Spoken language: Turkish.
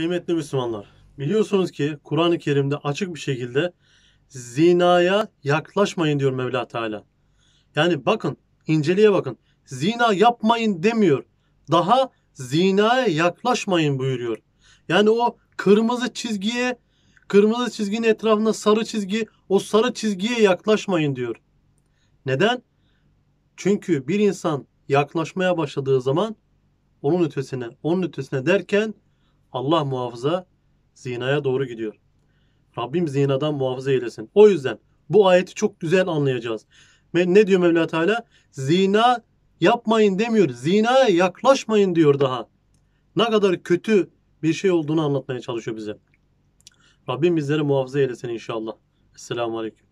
Kıymetli Müslümanlar, biliyorsunuz ki Kur'an-ı Kerim'de açık bir şekilde zinaya yaklaşmayın diyor Mevla Teala. Yani bakın, inceliğe bakın. Zina yapmayın demiyor. Daha zinaya yaklaşmayın buyuruyor. Yani o kırmızı çizgiye, kırmızı çizginin etrafında sarı çizgi, o sarı çizgiye yaklaşmayın diyor. Neden? Çünkü bir insan yaklaşmaya başladığı zaman onun ötesine, onun ötesine derken Allah muhafaza zinaya doğru gidiyor. Rabbim zinadan muhafaza eylesin. O yüzden bu ayeti çok güzel anlayacağız. Ne diyor Mevla Teala? Zina yapmayın demiyor. Zinaya yaklaşmayın diyor daha. Ne kadar kötü bir şey olduğunu anlatmaya çalışıyor bize. Rabbim bizleri muhafaza eylesin inşallah. Esselamu Aleyküm.